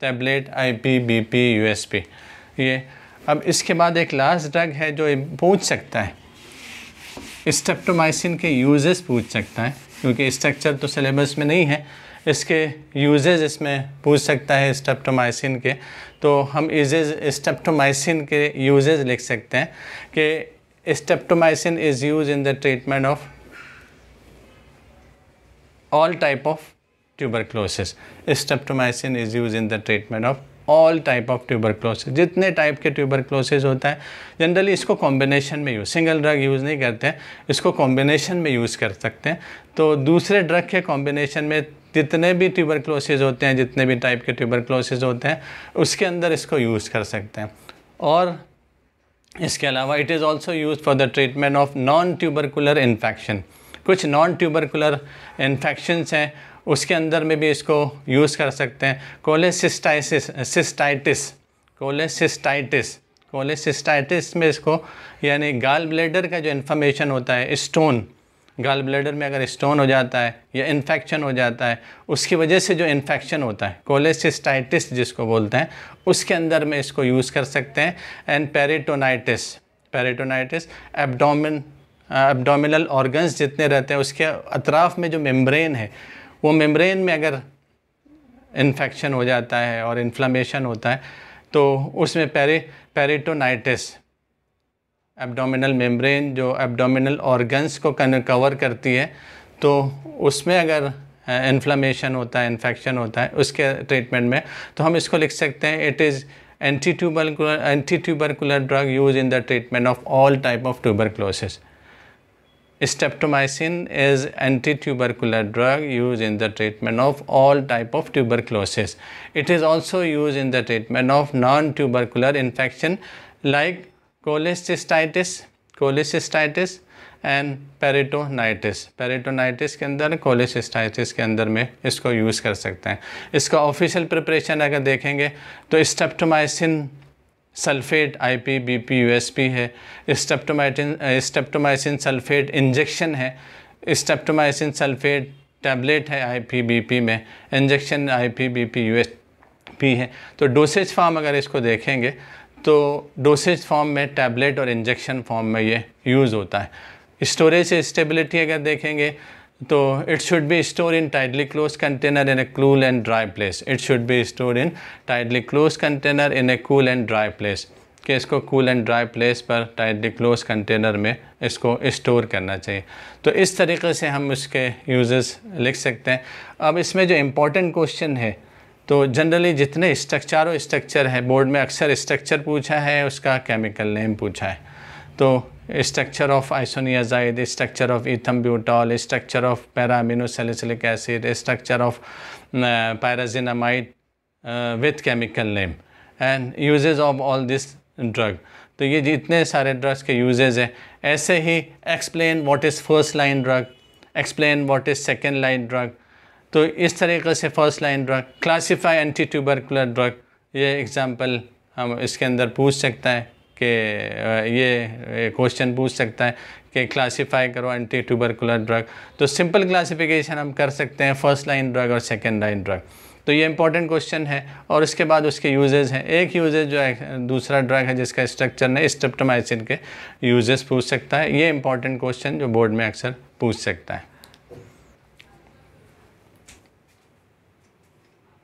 tablet I P B P U S P ये अब इसके बाद एक लास्ट ड्रग है जो पूछ सकता है स्टेप्टोमाइसिन के यूजेस पूछ सकता है क्योंकि स्ट्रक्चर तो सिलेबस में नहीं है इसके यूजेज इसमें पूछ सकता है स्टेप्टोमाइसिन के तो हम इजेज स्टेप्टोमाइसिन के यूजेज लिख सकते हैं कि streptomycin is use in the treatment of all type of tuberculosis streptomycin is use in the treatment of all type of tuberculosis जितने टाइप के ट्यूबरक्लोसिस होता है जनरली इसको कॉम्बिनेशन में यूज़ सिंगल ड्रग यूज़ नहीं करते हैं इसको कॉम्बिनेशन में यूज़ कर सकते हैं तो दूसरे ड्रग के कॉम्बिनेशन में जितने भी ट्यूबरक्लोसिस होते हैं जितने भी टाइप के ट्यूबरक्लोसिस होते हैं उसके अंदर इसको यूज़ कर सकते हैं और इसके अलावा it is also use for the treatment of non tubercular infection कुछ नॉन ट्यूबरकुलर इन्फेक्शंस हैं उसके अंदर में भी इसको यूज़ कर सकते हैं कोलेसिस्टाइसिस सिस्टाइटिस कोलेसिस्टाइटिस कोलेसिस्टाइटिस में इसको यानी गाल ब्लेडर का जो इन्फॉर्मेशन होता है स्टोन गाल ब्लेडर में अगर स्टोन हो जाता है या इन्फेक्शन हो जाता है उसकी वजह से जो इन्फेक्शन होता है कोलेसिस्टाइटिस जिसको बोलते हैं उसके अंदर में इसको यूज़ कर सकते हैं and peritonitis peritonitis abdomen abdominal organs जितने रहते हैं उसके अतराफ़ में जो मेम्ब्रेन है वो मेम्ब्रेन में अगर इन्फेक्शन हो जाता है और इन्फ्लामेशन होता है तो उसमें पेरे पेरिटोनाइटिस एब्डोमिनल मेम्ब्रेन जो एब्डोमिनल ऑर्गन्स को कवर करती है तो उसमें अगर इन्फ्लामेशन होता है इन्फेक्शन होता है उसके ट्रीटमेंट में तो हम इसको लिख सकते हैं it is anti tubercular anti tubercular drug use in the treatment of all type of tuberculosis Streptomycin is anti-tubercular drug used in the treatment of all type of tuberculosis. It is also used in the treatment of non-tubercular infection like cholecystitis, cholecystitis and peritonitis peritonitis के अंदर कोलेसिस्टाइटिस के अंदर में इसको यूज़ कर सकते हैं इसका ऑफिशियल प्रिपरेशन अगर देखेंगे तो streptomycin sulphate IP BP USP है streptomycin streptomycin uh, sulphate injection है स्टेप्टोमाइसिन सल्फेट टैबलेट है बीपी में इंजेक्शन बीपी यूएसपी है तो डोसेज फॉर्म अगर इसको देखेंगे तो डोसेज फॉर्म में टैबलेट और इंजेक्शन फॉर्म में ये यूज़ होता है स्टोरेज स्टेबिलिटी अगर देखेंगे तो it should be store in tightly close container in a cool and dry place it should be store in tightly close container in a cool and dry place कि इसको कूल एंड ड्राई प्लेस पर टाइटली क्लोज कंटेनर में इसको स्टोर करना चाहिए तो इस तरीके से हम उसके यूजेस लिख सकते हैं अब इसमें जो इम्पोर्टेंट क्वेश्चन है तो जनरली जितने स्ट्रक्चरों स्ट्रक्चर है बोर्ड में अक्सर स्ट्रक्चर पूछा है उसका केमिकल नेम पूछा है तो structure of isoniazid structure of ethambutol structure of para aminosalicylic acid structure of pyrazinamide with chemical name and usages of all this drug तो ये जितने सारे ड्रग्स के यूजेज हैं ऐसे ही explain what is first line drug explain what is second line drug तो इस तरीके से first line drug classify anti tubercular drug ये एग्जाम्पल हम इसके अंदर पूछ सकते हैं के ये क्वेश्चन पूछ सकता है कि क्लासीफाई करो एंटी ट्यूबरकुलर ड्रग तो सिंपल क्लासिफिकेशन हम कर सकते हैं फर्स्ट लाइन ड्रग और सेकेंड लाइन ड्रग तो ये इंपॉर्टेंट क्वेश्चन है और उसके बाद उसके यूजेज हैं एक यूजेज जो है दूसरा ड्रग है जिसका स्ट्रक्चर ने स्टेप्टोमाइसिन के यूजेस पूछ सकता है ये इंपॉर्टेंट क्वेश्चन जो बोर्ड में अक्सर पूछ सकता है